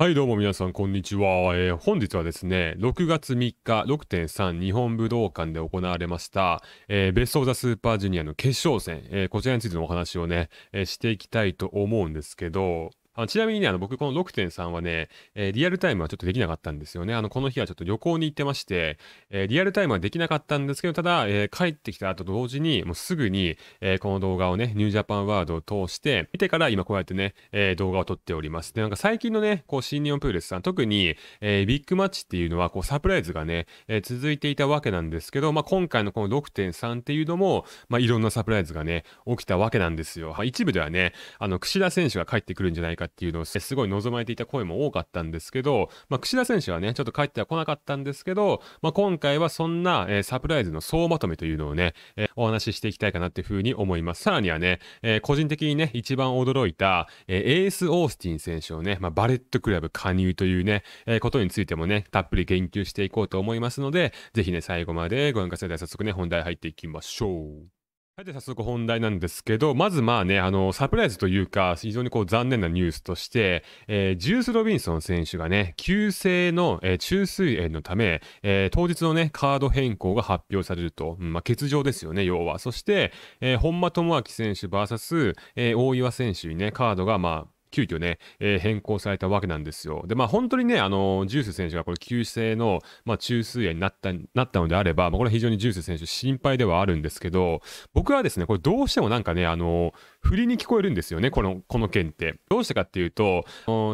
はいどうも皆さんこんにちは、えー、本日はですね6月3日6.3日本武道館で行われました、えー、ベスト・オブ・ザ・スーパージュニアの決勝戦、えー、こちらについてのお話をね、えしていきたいと思うんですけどあちなみにね、あの僕この6.3はね、えーリアルタイムはちょっとできなかったんですよね。あの、この日はちょっと旅行に行ってまして、えーリアルタイムはできなかったんですけど、ただ、えー帰ってきた後同時に、もうすぐに、えーこの動画をね、ニュージャパンワードを通して、見てから今こうやってね、えー動画を撮っております。で、なんか最近のね、こう、新日本プロレスさん、特に、えービッグマッチっていうのは、こう、サプライズがね、えー続いていたわけなんですけど、まあ、今回のこの6.3っていうのも、まあ、いろんなサプライズがね、起きたわけなんですよ。はい一部ではね、あの、櫛田選手が帰ってくるんじゃないかっていうのをすごい望まれていた声も多かったんですけど、まあ、櫛田選手はね、ちょっと帰っては来なかったんですけど、まあ、今回はそんな、えー、サプライズの総まとめというのをね、えー、お話ししていきたいかなっていうふうに思います。さらにはね、えー、個人的にね、一番驚いた、えー、エース・オースティン選手をね、まあ、バレットクラブ加入というね、えー、ことについてもね、たっぷり言及していこうと思いますので、ぜひね、最後までご覧ください。早速ね、本題入っていきましょう。はい、で早速本題なんですけど、まずまあね、あの、サプライズというか、非常にこう残念なニュースとして、えー、ジュース・ロビンソン選手がね、急性の、えー、中水炎のため、えー、当日のね、カード変更が発表されると、うん、まあ、欠場ですよね、要は。そして、え本間智明選手 VS、え大岩選手にね、カードがまあ、急遽ね、えー、変更されたわけなんですよ。で、まあ本当にね、あの、ジュース選手がこれ急性の、まあ、中枢炎になった、なったのであれば、まあ、これ非常にジュース選手心配ではあるんですけど、僕はですね、これどうしてもなんかね、あの、振りに聞こえるんですよね、この、この件って。どうしてかっていうと、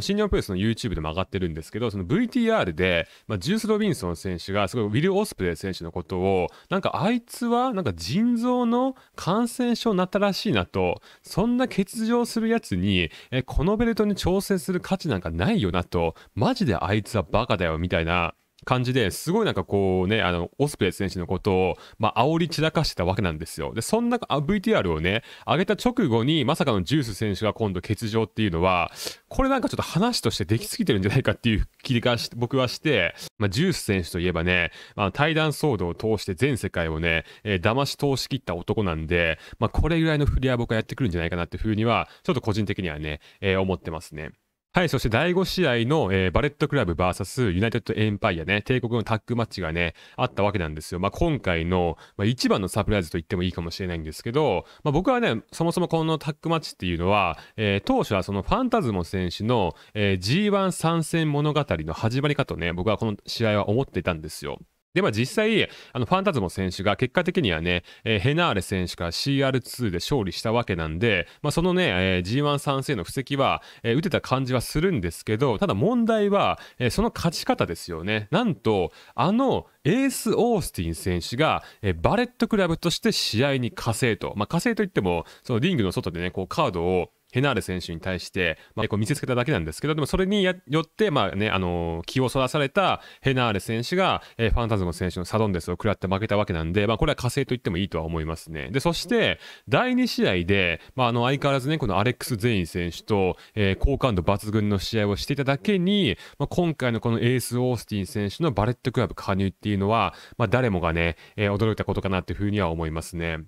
新日本プレスの YouTube でも上がってるんですけど、その VTR で、まあ、ジュース・ロビンソン選手が、すごいウィル・オスプレイ選手のことを、なんかあいつは、なんか腎臓の感染症になったらしいなと、そんな欠場するやつに、えー、このベルトに調整する価値なんかないよなとマジであいつはバカだよみたいな感じですごいなんかこうねあのオスプレイ選手のことを、まあ煽り散らかしてたわけなんですよでそんな VTR をね上げた直後にまさかのジュース選手が今度欠場っていうのはこれなんかちょっと話としてできすぎてるんじゃないかっていう切り返し僕はして、まあ、ジュース選手といえばね、まあ、対談騒動を通して全世界をね、えー、騙し通しきった男なんで、まあ、これぐらいの振りは僕はやってくるんじゃないかなっていうふうにはちょっと個人的にはね、えー、思ってますね。はい、そして第5試合の、えー、バレットクラブ VS ユナイテッドエンパイアね、帝国のタッグマッチがね、あったわけなんですよ。まあ、今回の、まあ、一番のサプライズと言ってもいいかもしれないんですけど、まあ、僕はね、そもそもこのタッグマッチっていうのは、えー、当初はそのファンタズモ選手の、えー、G1 参戦物語の始まりかとね、僕はこの試合は思っていたんですよ。で、まあ実際、あのファンタズモ選手が結果的にはね、えー、ヘナーレ選手から CR2 で勝利したわけなんで、まあそのね、えー、G1 参戦の布石は、えー、打てた感じはするんですけど、ただ問題は、えー、その勝ち方ですよね。なんと、あの、エース・オースティン選手が、えー、バレットクラブとして試合に加勢と、まあ、加といっても、そのリングの外でね、こうカードをヘナーレ選手に対して、まあ、こう見せつけただけなんですけど、でもそれによって、まあね、あの気をそらされたヘナーレ選手が、えー、ファンタズム選手のサドンデスを食らって負けたわけなんで、まあ、これは火星と言ってもいいとは思いますね。で、そして、第2試合で、まあ、あの相変わらずね、このアレックス・ゼイン選手と、えー、好感度抜群の試合をしていただけに、まあ、今回のこのエース・オースティン選手のバレットクラブ加入っていうのは、まあ、誰もがね、えー、驚いたことかなっていうふうには思いますね。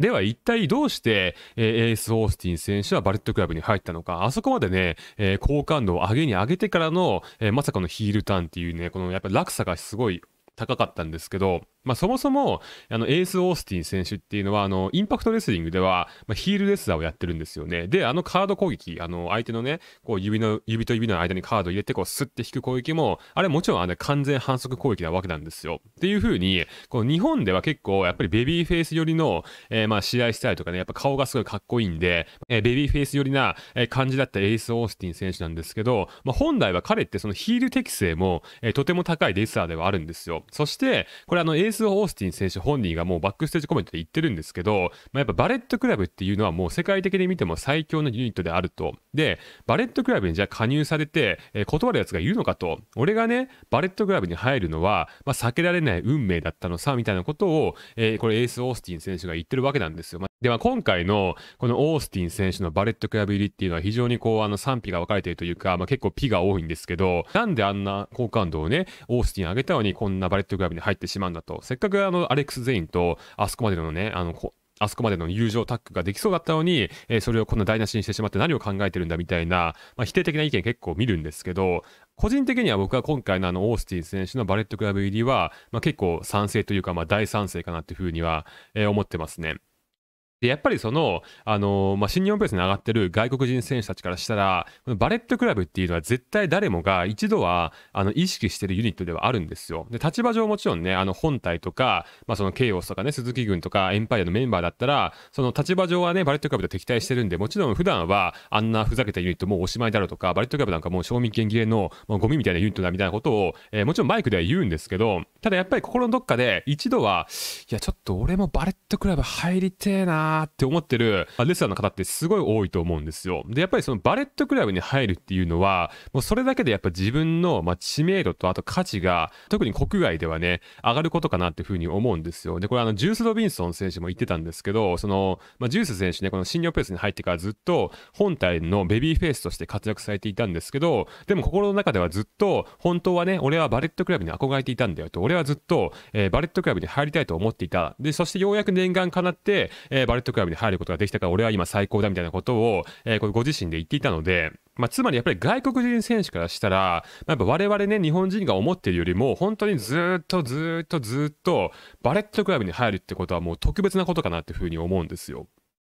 では一体どうして、えー、エース・オースティン選手はバレットクラブに入ったのか、あそこまでね、えー、好感度を上げに上げてからの、えー、まさかのヒールターンっていうね、このやっぱり落差がすごい高かったんですけど、まあ、そもそもあのエース・オースティン選手っていうのはあのインパクトレスリングでは、まあ、ヒールレスラーをやってるんですよねであのカード攻撃あの相手のねこう指の指と指の間にカード入れてこうスッて引く攻撃もあれもちろんあの完全反則攻撃なわけなんですよっていうふうにこう日本では結構やっぱりベビーフェイス寄りの、えー、まあ試合スタイルとかねやっぱ顔がすごいかっこいいんで、えー、ベビーフェイス寄りな感じだったエース・オースティン選手なんですけど、まあ、本来は彼ってそのヒール適性も、えー、とても高いレスラーではあるんですよそしてこれあのエースス・オースティン選手本人がもうバックステージコメントで言ってるんですけど、まあ、やっぱバレットクラブっていうのはもう世界的に見ても最強のユニットであると。で、バレットクラブにじゃあ加入されて、えー、断るやつがいるのかと。俺がね、バレットクラブに入るのは、まあ、避けられない運命だったのさ、みたいなことを、えー、これエース・オースティン選手が言ってるわけなんですよ。まあ、では今回のこのオースティン選手のバレットクラブ入りっていうのは非常にこうあの賛否が分かれているというか、まあ、結構ピが多いんですけど、なんであんな好感度をね、オースティン上げたのにこんなバレットクラブに入ってしまうんだと。せっかくあのアレックス・ゼインとあそこまでのねあのあそこまでの友情タッグができそうだったのに、えー、それをこんな台無しにしてしまって何を考えてるんだみたいな、まあ、否定的な意見結構見るんですけど、個人的には僕は今回のあのオースティン選手のバレットクラブ入りは、まあ、結構賛成というか、まあ、大賛成かなっていうふうには、えー、思ってますね。で、やっぱりその、あのー、まあ、新日本プーレスに上がってる外国人選手たちからしたら、このバレットクラブっていうのは絶対誰もが一度は、あの、意識してるユニットではあるんですよ。で、立場上もちろんね、あの、本体とか、まあ、その、ケイオスとかね、鈴木軍とか、エンパイアのメンバーだったら、その立場上はね、バレットクラブと敵対してるんで、もちろん普段は、あんなふざけたユニットもうおしまいだろうとか、バレットクラブなんかもう賞味期限切れの、まうゴミみたいなユニットだみたいなことを、えー、もちろんマイクでは言うんですけど、ただやっぱり心のどっかで、一度は、いや、ちょっと俺もバレットクラブ入りてえなーなーって思ってるレスラーの方ってすごい多いと思うんですよ。で、やっぱりそのバレットクラブに入るっていうのは、もうそれだけでやっぱ自分のま知名度とあと価値が、特に国外ではね、上がることかなっていうふうに思うんですよ。で、これあのジュース・ロビンソン選手も言ってたんですけど、その、まあ、ジュース選手ね、この新日本プレスに入ってからずっと本体のベビーフェイスとして活躍されていたんですけど、でも心の中ではずっと、本当はね、俺はバレットクラブに憧れていたんだよと、俺はずっと、えー、バレットクラブに入りたいと思っていた。で、そしてようやく念願かなって、えー、バレットトクラブに入ることができたから俺は今最高だみたいなことを、えー、これご自身で言っていたので、まあ、つまりやっぱり外国人選手からしたら、まあ、やっぱ我々ね日本人が思ってるよりも本当にずっとずっとずっとバレットクラブに入るってことはもう特別なことかなっていうふうに思うんですよ。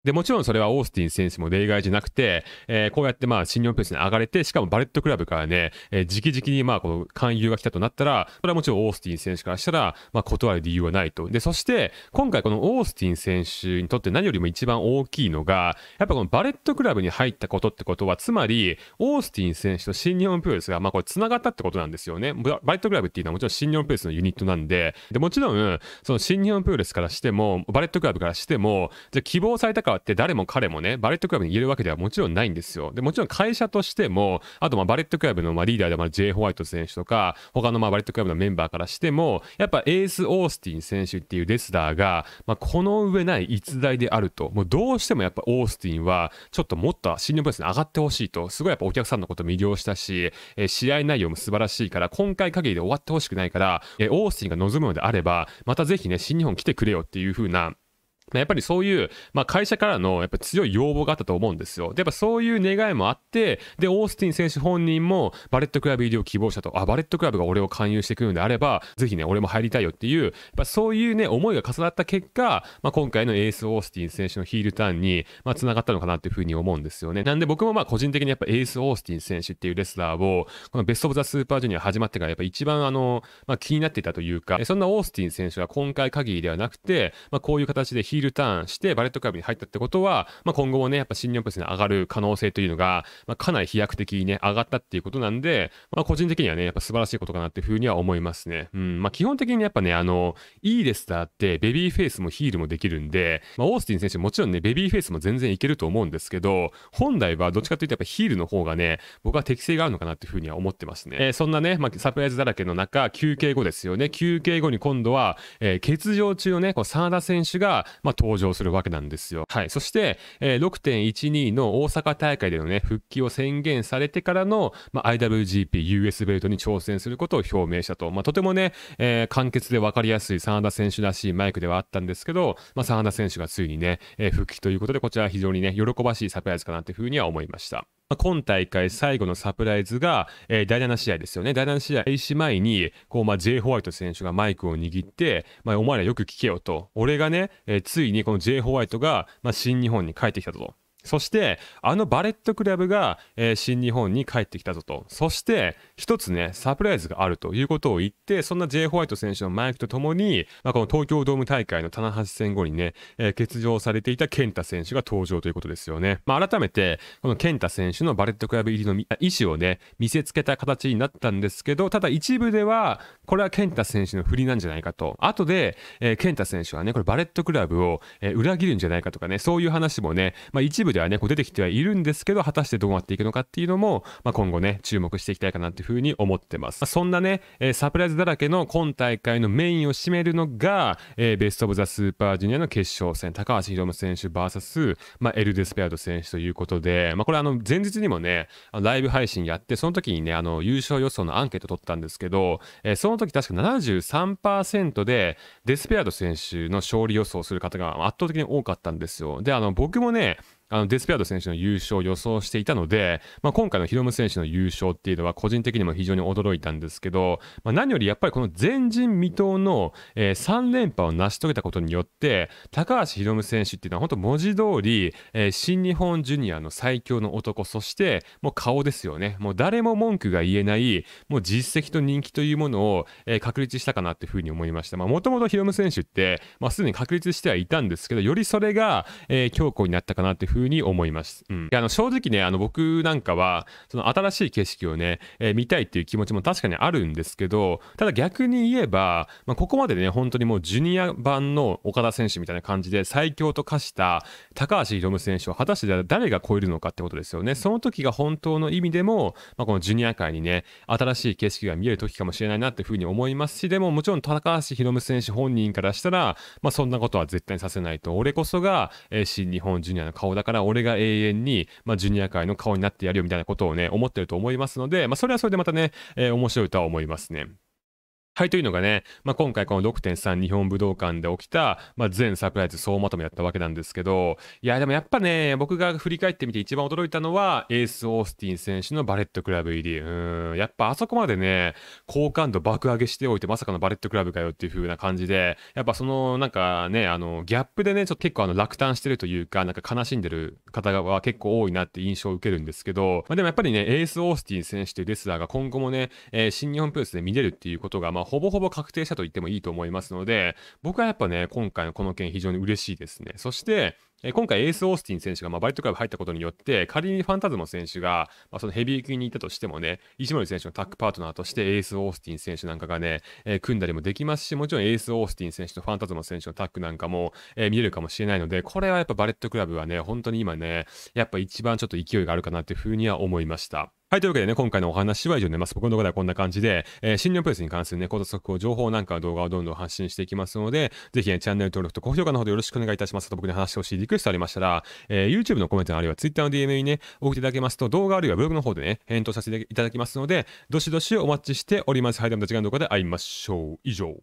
で、もちろんそれはオースティン選手も例外じゃなくて、えー、こうやってまあ新日本プレスに上がれて、しかもバレットクラブからね、えー、直々にまあこの勧誘が来たとなったら、これはもちろんオースティン選手からしたら、まあ断る理由はないと。で、そして今回このオースティン選手にとって何よりも一番大きいのが、やっぱこのバレットクラブに入ったことってことは、つまり、オースティン選手と新日本プレスがまあこれ繋がったってことなんですよね。バレットクラブっていうのはもちろん新日本プレスのユニットなんで、で、もちろん、その新日本プレスからしても、バレットクラブからしても、じゃ希望されたか川って誰も彼もね、バレットクラブにいるわけではもちろんないんですよ。で、もちろん会社としても、あとまあバレットクラブのまあリーダーでまあ J. ホワイト選手とか、他のまあバレットクラブのメンバーからしても、やっぱエース・オースティン選手っていうレスラーが、まあ、この上ない逸材であると、もうどうしてもやっぱオースティンは、ちょっともっと新日本プレスに上がってほしいと、すごいやっぱお客さんのこと魅了したし、えー、試合内容も素晴らしいから、今回限りで終わってほしくないから、えー、オースティンが望むのであれば、またぜひね、新日本来てくれよっていう風な、やっぱりそういう、まあ、会社からのやっぱ強い要望があったと思うんですよ。で、やっぱそういう願いもあって、で、オースティン選手本人もバレットクラブ入りを希望したと、あ、バレットクラブが俺を勧誘してくるんであれば、ぜひね、俺も入りたいよっていう、やっぱそういうね、思いが重なった結果、まあ、今回のエース・オースティン選手のヒールターンに、まあ、繋がったのかなっていうふうに思うんですよね。なんで僕もまあ、個人的にやっぱエース・オースティン選手っていうレスラーを、このベスト・オブ・ザ・スーパージュニア始まってからやっぱ一番あの、まあ、気になっていたというか、そんなオースティン選手が今回限りではなくて、まあ、こういう形でヒールールターンしてバレットクラブに入ったってことは、まあ、今後もねやっぱ新日本プレスに上がる可能性というのが、まあ、かなり飛躍的にね上がったっていうことなんで、まあ、個人的にはねやっぱ素晴らしいことかなっていうふうには思いますね。うんまあ、基本的にやっぱねあのいいですだってベビーフェイスもヒールもできるんで、まあ、オースティン選手もちろんねベビーフェイスも全然いけると思うんですけど本来はどっちかというとやっぱヒールの方がね僕は適性があるのかなっていうふうには思ってますね。えー、そんなね、まあ、サプライズだらけの中休憩後ですよね休憩後に今度は、えー、欠場中のねこう真田選手が、ままあ、登場するわけなんですよ。はい。そして、えー、6.12の大阪大会でのね、復帰を宣言されてからの、まあ、IWGP、US ベルトに挑戦することを表明したと。まあ、とてもね、えー、簡潔で分かりやすい真田選手らしいマイクではあったんですけど、まあ、真田選手がついにね、えー、復帰ということで、こちら非常にね、喜ばしいサプライズかなというふうには思いました。まあ、今大会最後のサプライズが、えー、第7試合ですよね。第7試合開始前に、こう、まあ、J. ホワイト選手がマイクを握って、まあ、お前らよく聞けよと。俺がね、えー、ついにこの J. ホワイトが、まあ、新日本に帰ってきたと。そしてあのバレットクラブが、えー、新日本に帰ってきたぞとそして一つねサプライズがあるということを言ってそんな J. ホワイト選手のマイクとともに、まあ、この東京ドーム大会の棚橋戦後にね、えー、欠場されていた健太選手が登場ということですよね、まあ、改めてこの健太選手のバレットクラブ入りの意思をね見せつけた形になったんですけどただ一部ではこれは健太選手の振りなんじゃないかと後で、えー、健太選手はねこれバレットクラブを、えー、裏切るんじゃないかとかねそういう話もね、まあ、一部ではね、こう出てきてはいるんですけど、果たしてどうなっていくのかっていうのも、まあ、今後ね、注目していきたいかなっていうふうに思ってます。まあ、そんなね、えー、サプライズだらけの今大会のメインを占めるのが、えー、ベスト・オブ・ザ・スーパージュニアの決勝戦、高橋宏夢選手 VS、まあ、エル・デスペアード選手ということで、まあ、これあの、前日にもね、ライブ配信やって、その時にね、あの、優勝予想のアンケート取ったんですけど、えー、その時確か73%で、デスペアード選手の勝利予想する方が圧倒的に多かったんですよ。で、あの、僕もね、あのデスペアード選手の優勝を予想していたので、まあ、今回のヒロム選手の優勝っていうのは個人的にも非常に驚いたんですけど、まあ、何よりやっぱりこの前人未到の、えー、3連覇を成し遂げたことによって高橋ヒロム選手っていうのは本当文字通り、えー、新日本ジュニアの最強の男そしてもう顔ですよねもう誰も文句が言えないもう実績と人気というものを、えー、確立したかなっていうふうに思いましたもともとヒロム選手って、まあ、すでに確立してはいたんですけどよりそれが、えー、強固になったかなっていうふうふうに思います。うん、あの正直ね、あの僕なんかは、その新しい景色をね、えー、見たいっていう気持ちも確かにあるんですけど、ただ逆に言えば、まあ、ここまでね、本当にもうジュニア版の岡田選手みたいな感じで最強と化した高橋宏夢選手を果たして誰が超えるのかってことですよね。その時が本当の意味でも、まあ、このジュニア界にね、新しい景色が見える時かもしれないなっていうふうに思いますし、でももちろん高橋宏夢選手本人からしたら、まあ、そんなことは絶対にさせないと、俺こそが、えー、新日本ジュニアの顔だからから俺が永遠に、まあ、ジュニア界の顔になってやるよみたいなことをね、思ってると思いますので、まあ、それはそれでまたね、えー、面白いとは思いますね。はいというのがね、まあ、今回この6.3日本武道館で起きた、まあ、全サプライズ総まとめだったわけなんですけどいやでもやっぱね僕が振り返ってみて一番驚いたのはエース・オースティン選手のバレットクラブ入りうんやっぱあそこまでね好感度爆上げしておいてまさかのバレットクラブかよっていう風な感じでやっぱそのなんかねあのギャップでねちょっと結構あの落胆してるというかなんか悲しんでる方は結構多いなって印象を受けるんですけど、まあ、でもやっぱりねエース・オースティン選手というレスラーが今後もね、えー、新日本プロレスで見れるっていうことがまあほぼほぼ確定したと言ってもいいと思いますので、僕はやっぱね、今回のこの件非常に嬉しいですね。そして、え今回、エース・オースティン選手が、まあ、バイトクラブ入ったことによって、仮にファンタズム選手が、まあ、そのヘビー級にいたとしてもね、石森選手のタッグパートナーとして、エース・オースティン選手なんかがね、えー、組んだりもできますし、もちろんエース・オースティン選手とファンタズム選手のタッグなんかも、えー、見れるかもしれないので、これはやっぱバレットクラブはね、本当に今ね、やっぱ一番ちょっと勢いがあるかなっていうふうには思いました。はい、というわけでね、今回のお話は以上になります。僕のところではこんな感じで、えー、新日本プレスに関するね、こと速報、情報なんかの動画をどんどん発信していきますので、ぜひ、ね、チャンネル登録と高評価のほどよろしくお願いいたします。と僕に話してほしいクエストありましたら、えー、YouTube のコメントあるいは Twitter の DM にね、送っていただけますと、動画あるいはブログの方でね、返答させていただきますので、どしどしお待ちしております。はい、ではまた次回の動画で会いましょう。以上。